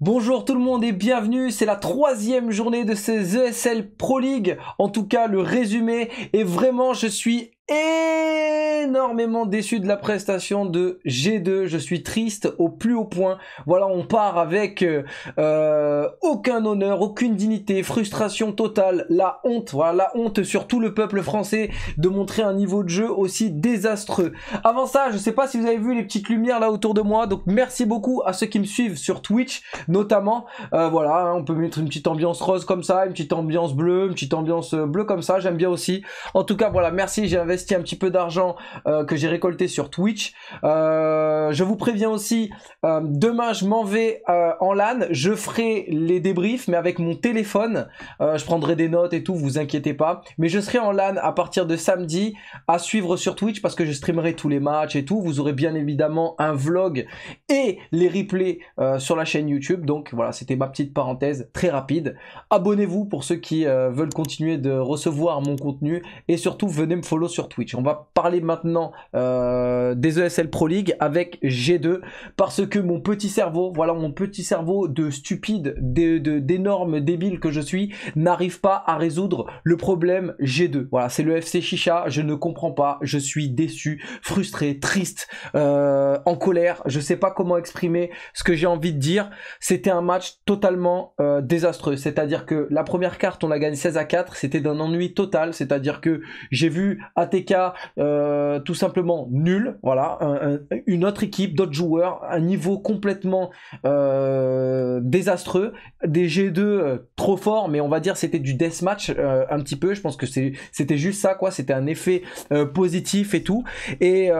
Bonjour tout le monde et bienvenue, c'est la troisième journée de ces ESL Pro League, en tout cas le résumé, et vraiment je suis énormément déçu de la prestation de G2. Je suis triste au plus haut point. Voilà, on part avec euh, euh, aucun honneur, aucune dignité, frustration totale, la honte. Voilà, la honte sur tout le peuple français de montrer un niveau de jeu aussi désastreux. Avant ça, je sais pas si vous avez vu les petites lumières là autour de moi. Donc merci beaucoup à ceux qui me suivent sur Twitch, notamment. Euh, voilà, hein, on peut mettre une petite ambiance rose comme ça, une petite ambiance bleue, une petite ambiance bleue comme ça. J'aime bien aussi. En tout cas, voilà, merci. J'ai un petit peu d'argent euh, que j'ai récolté sur Twitch. Euh, je vous préviens aussi, euh, demain je m'en vais en LAN, je ferai les débriefs, mais avec mon téléphone. je prendrai des notes et tout, vous inquiétez pas. Mais je serai en LAN à partir de samedi à suivre sur Twitch parce que je streamerai tous les matchs et tout. Vous aurez bien évidemment un vlog et les replays sur la chaîne YouTube. Donc voilà, c'était ma petite parenthèse très rapide. Abonnez-vous pour ceux qui veulent continuer de recevoir mon contenu et surtout venez me follow sur Twitch. On va parler maintenant euh, des ESL Pro League avec G2 parce que mon petit cerveau, voilà mon petit cerveau de stupide, d'énorme débile que je suis, n'arrive pas à résoudre le problème G2. Voilà, c'est le FC Chicha, je ne comprends pas, je suis déçu, frustré, triste, euh, en colère, je ne sais pas comment exprimer ce que j'ai envie de dire. C'était un match totalement euh, désastreux, c'est-à-dire que la première carte, on l'a gagné 16 à 4, c'était d'un ennui total, c'est-à-dire que j'ai vu cas, euh, tout simplement nul. Voilà, une autre équipe, d'autres joueurs, un niveau complètement euh, désastreux, des G2 euh, trop forts, mais on va dire c'était du death match un petit peu. Je pense que c'était juste ça, quoi. C'était un effet positif et tout. Et,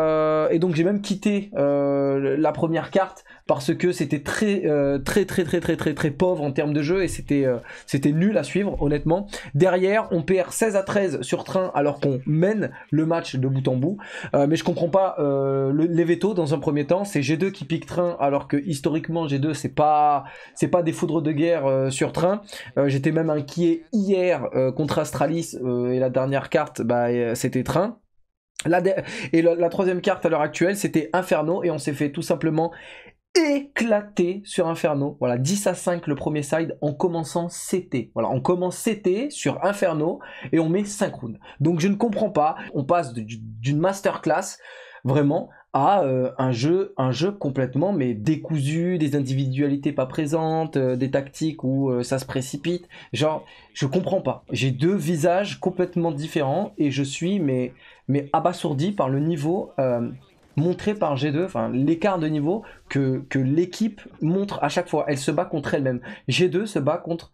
donc j'ai même quitté la première carte parce que c'était très, très très très très très très pauvre en termes de jeu et c'était c'était nul à suivre honnêtement. Derrière, on perd 16 à 13 sur train alors qu'on mène le match de bout en bout. Euh, mais je comprends pas euh, les veto dans un premier temps. C'est G2 qui pique train, alors que historiquement G2 c'est pas c'est pas des foudres de guerre euh, sur train. J'étais même inquiet hier contre Astralis et la dernière carte bah, c'était train. La et la, troisième carte à l'heure actuelle, c'était Inferno et on s'est fait tout simplement éclaté sur Inferno. Voilà, 10 à 5 le premier side en commençant CT. Voilà, on commence CT sur Inferno et on met 5 rounds. Donc je ne comprends pas, on passe d'une masterclass vraiment à euh, un jeu un jeu complètement mais décousu, des individualités pas présentes, euh, des tactiques où euh, ça se précipite. Genre je comprends pas. J'ai deux visages complètement différents et je suis mais mais abasourdi par le niveau montré par G2, enfin l'écart de niveau que, que l'équipe montre à chaque fois. Elle se bat contre elle-même. G2 se bat contre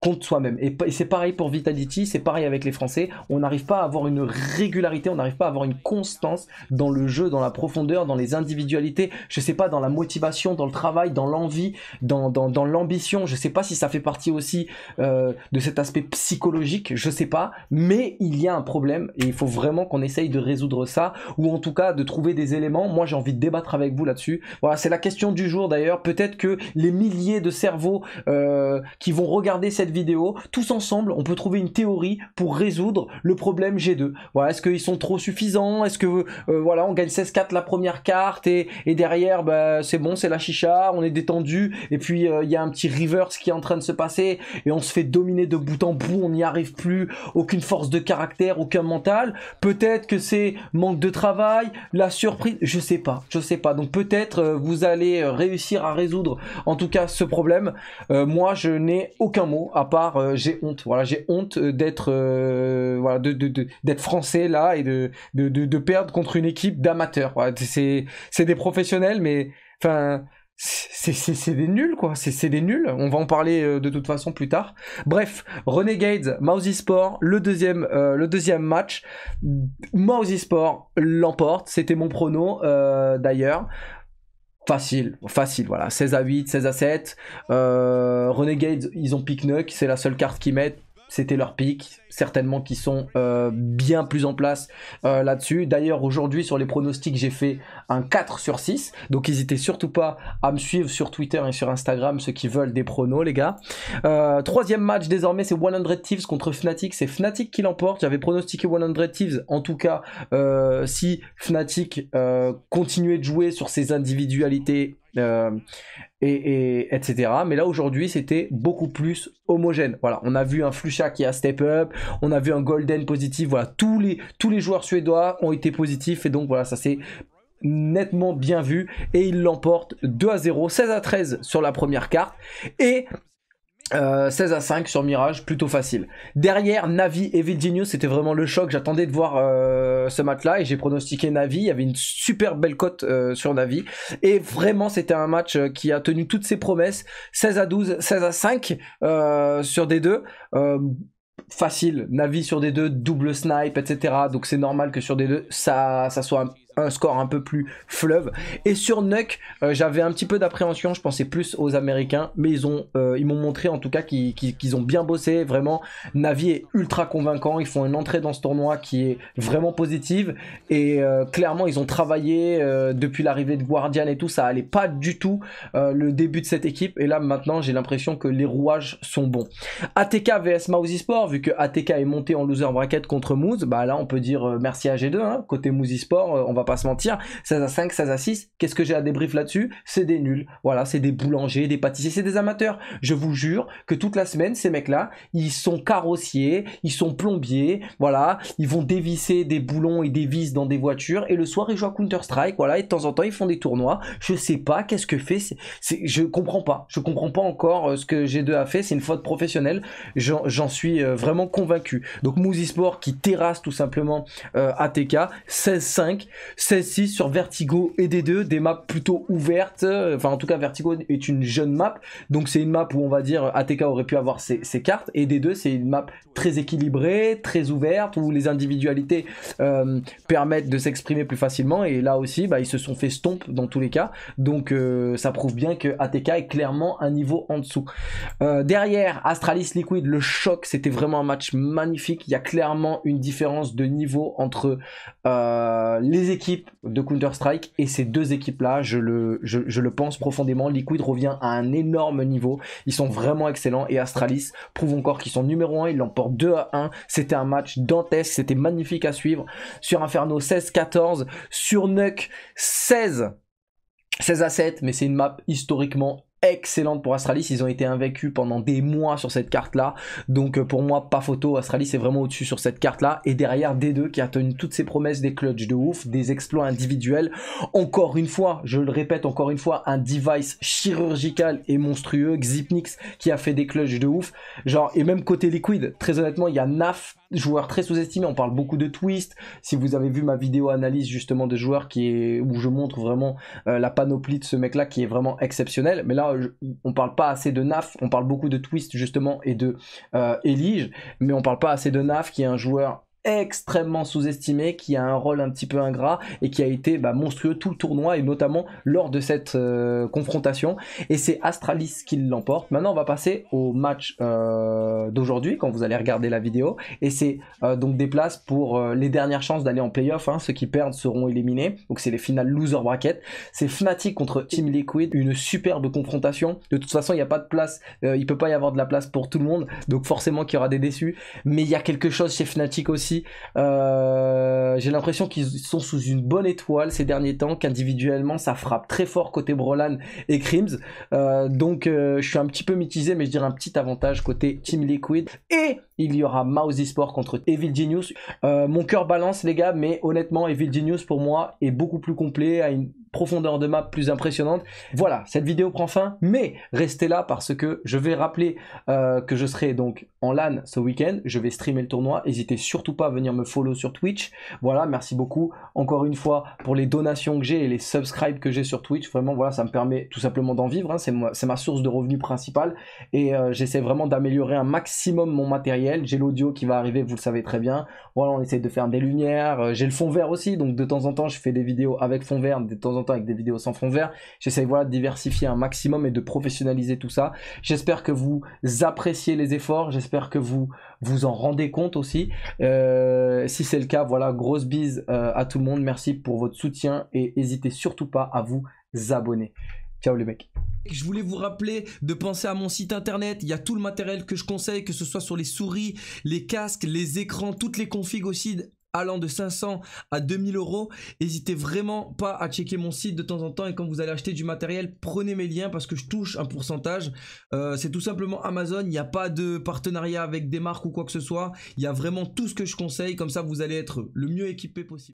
compte soi-même. Et, c'est pareil pour Vitality, c'est pareil avec les Français. On n'arrive pas à avoir une régularité, on n'arrive pas à avoir une constance dans le jeu, dans la profondeur, dans les individualités, je sais pas, dans la motivation, dans le travail, dans l'envie, dans, dans, dans l'ambition. Je sais pas si ça fait partie aussi euh, de cet aspect psychologique, je sais pas. Mais il y a un problème et il faut vraiment qu'on essaye de résoudre ça ou en tout cas de trouver des éléments. Moi j'ai envie de débattre avec vous là-dessus. Voilà, c'est la question du jour d'ailleurs. Peut-être que les milliers de cerveaux euh, qui vont regarder cette vidéo, tous ensemble, on peut trouver une théorie pour résoudre le problème G2. Voilà, est-ce qu'ils sont trop suffisants Est-ce que, euh, voilà, on gagne 16-4 la première carte et, derrière, bah, c'est bon, c'est la chicha, on est détendu. Et puis, euh, il y a un petit reverse qui est en train de se passer et on se fait dominer de bout en bout, on n'y arrive plus, aucune force de caractère, aucun mental. Peut-être que c'est manque de travail, la surprise, je sais pas, je sais pas. Donc peut-être euh, vous allez réussir à résoudre en tout cas ce problème. moi, je n'ai aucun mot à part euh, j'ai honte. Voilà, j'ai honte euh, d'être euh, voilà, de, français là et de, de, perdre contre une équipe d'amateurs. c'est des professionnels, mais enfin c'est des nuls quoi, c'est des nuls, on va en parler de toute façon plus tard. Bref, Renegades, Mousey Sport, le deuxième, le deuxième match, Mousy Sport l'emporte, c'était mon prono d'ailleurs. Facile, facile, voilà. 16 à 8, 16 à 7. Euh, Renegade, ils ont Picnuck, c'est la seule carte qu'ils mettent c'était leur pic, certainement qui sont euh, bien plus en place euh, là-dessus. D'ailleurs, aujourd'hui, sur les pronostics, j'ai fait un 4 sur 6, donc n'hésitez surtout pas à me suivre sur Twitter et sur Instagram, ceux qui veulent des pronos, les gars. Euh, troisième match désormais, c'est 100 Thieves contre Fnatic, c'est Fnatic qui l'emporte, j'avais pronostiqué 100 Thieves, en tout cas, si Fnatic continuait de jouer sur ses individualités euh, et, etc. Mais là aujourd'hui c'était beaucoup plus homogène. Voilà, on a vu un Flucha qui a step up, on a vu un Golden positif. Voilà, tous les tous les joueurs suédois ont été positifs et donc voilà ça c'est nettement bien vu et il l'emporte 2 à 0, 16 à 13 sur la première carte et 16 euh, à 5 sur Mirage, plutôt facile. Derrière, Navi et Virginius, c'était vraiment le choc. J'attendais de voir euh, ce match-là et j'ai pronostiqué Navi. Il y avait une super belle cote euh, sur Navi. Et vraiment, c'était un match qui a tenu toutes ses promesses. 16 à 12, 16 à 5 sur des deux facile. Navi sur D2, double snipe, etc. Donc c'est normal que sur D2, ça, ça soit un un score un peu plus fleuve. Et sur Nuck, euh, j'avais un petit peu d'appréhension, je pensais plus aux Américains, mais ils ont, euh, ils m'ont montré en tout cas qu'ils, ont bien bossé, vraiment. Navi est ultra convaincant, ils font une entrée dans ce tournoi qui est vraiment positive, et euh, clairement ils ont travaillé depuis l'arrivée de Guardian et tout, ça allait pas du tout le début de cette équipe, et là maintenant j'ai l'impression que les rouages sont bons. ATK vs Mouse Sport, vu que ATK est monté en loser bracket contre Moose, bah là on peut dire merci à G2, hein. côté Mousy Sport, on va pas se mentir. 16 à 5, 16 à 6, qu'est-ce que j'ai à débrief là-dessus C'est des nuls. Voilà, c'est des boulangers, des pâtissiers, c'est des amateurs. Je vous jure que toute la semaine, ces mecs-là, ils sont carrossiers, ils sont plombiers, voilà, ils vont dévisser des boulons et des vis dans des voitures. Et le soir, ils jouent à Counter-Strike, voilà, et de temps en temps, ils font des tournois. Je sais pas qu'est-ce que fait. c'est je comprends pas. Je comprends pas encore euh, ce que G2 a fait. C'est une faute professionnelle. J'en suis euh, vraiment convaincu. Donc Sport qui terrasse tout simplement euh, ATK 16-5, celle-ci sur Vertigo et D2, des maps plutôt ouvertes. Enfin, en tout cas, Vertigo est une jeune map. Donc, c'est une map où on va dire ATK aurait pu avoir ses, cartes. Et D2, c'est une map très équilibrée, très ouverte, où les individualités euh, permettent de s'exprimer plus facilement. Et là aussi, bah, ils se sont fait stomp dans tous les cas. Donc, euh, ça prouve bien que ATK est clairement un niveau en dessous. Euh, derrière, Astralis Liquid, le choc, c'était vraiment un match magnifique. Il y a clairement une différence de niveau entre les équipes équipes de Counter-Strike et ces deux équipes-là, je le, je, le pense profondément, Liquid revient à un énorme niveau. Ils sont vraiment excellents et Astralis prouve encore qu'ils sont numéro 1, ils l'emportent 2 à 1. C'était un match dantesque, c'était magnifique à suivre. Sur Inferno 16-14, sur Nuke 16. 16 à 7, mais c'est une map historiquement excellente pour Astralis. Ils ont été invaincus pendant des mois sur cette carte-là. Donc euh, pour moi, pas photo. Astralis est vraiment au-dessus sur cette carte-là. Et derrière, D2 qui a tenu toutes ses promesses des clutches de ouf, des exploits individuels. Encore une fois, je le répète encore une fois, un device chirurgical et monstrueux. Xipnix qui a fait des clutches de ouf. Genre, et même côté liquid très honnêtement, il y a Naf joueur très sous-estimé. On parle beaucoup de twist. Si vous avez vu ma vidéo analyse justement de joueur qui est où je montre vraiment euh, la panoplie de ce mec-là qui est vraiment exceptionnel. Mais là, on parle pas assez de Naf. On parle beaucoup de twist justement et de euh, Elige, mais on parle pas assez de Naf qui est un joueur extrêmement sous-estimé, qui a un rôle un petit peu ingrat et qui a été bah, monstrueux tout le tournoi et notamment lors de cette euh, confrontation. Et c'est Astralis qui l'emporte. Maintenant, on va passer au match euh, d'aujourd'hui quand vous allez regarder la vidéo. Et c'est euh, donc des places pour les dernières chances d'aller en playoff. Hein. Ceux qui perdent seront éliminés. Donc c'est les finales loser bracket. C'est Fnatic contre Team Liquid. Une superbe confrontation. De toute façon, il n'y a pas de place. il peut pas y avoir de la place pour tout le monde. Donc forcément qu'il y aura des déçus. Mais il y a quelque chose chez Fnatic aussi euh, j'ai l'impression qu'ils sont sous une bonne étoile ces derniers temps, qu'individuellement ça frappe très fort côté Brolan et Crims. Euh, donc euh, je suis un petit peu mitigé, mais je dirais un petit avantage côté Team Liquid. Et il y aura Mouse Esport contre Evil Genius. mon cœur balance les gars, mais honnêtement Evil Genius pour moi est beaucoup plus complet, profondeur de map plus impressionnante. Voilà, cette vidéo prend fin, mais restez là parce que je vais rappeler euh, que je serai donc en LAN ce week-end. Je vais streamer le tournoi. N'hésitez surtout pas à venir me follow sur Twitch. Voilà, merci beaucoup encore une fois pour les donations que j'ai et les subscribes que j'ai sur Twitch. Vraiment, voilà, ça me permet tout simplement d'en vivre. Hein. C'est ma, source de revenus principale et euh, j'essaie vraiment d'améliorer un maximum mon matériel. J'ai l'audio qui va arriver, vous le savez très bien. Voilà, on essaie de faire des lumières. Euh, j'ai le fond vert aussi, donc de temps en temps, je fais des vidéos avec fond vert, de temps en avec des vidéos sans fond vert. j'essaye voilà, de diversifier un maximum et de professionnaliser tout ça. J'espère que vous appréciez les efforts. J'espère que vous vous en rendez compte aussi. Euh, si c'est le cas, voilà, grosse bise euh, à tout le monde. Merci pour votre soutien et n'hésitez surtout pas à vous abonner. Ciao les mecs. Je voulais vous rappeler de penser à mon site internet. Il y a tout le matériel que je conseille, que ce soit sur les souris, les casques, les écrans, toutes les configs aussi allant de 500 à 2000 euros. N'hésitez vraiment pas à checker mon site de temps en temps et quand vous allez acheter du matériel, prenez mes liens parce que je touche un pourcentage. Euh, c'est tout simplement Amazon, il n'y a pas de partenariat avec des marques ou quoi que ce soit. Il y a vraiment tout ce que je conseille, comme ça vous allez être le mieux équipé possible.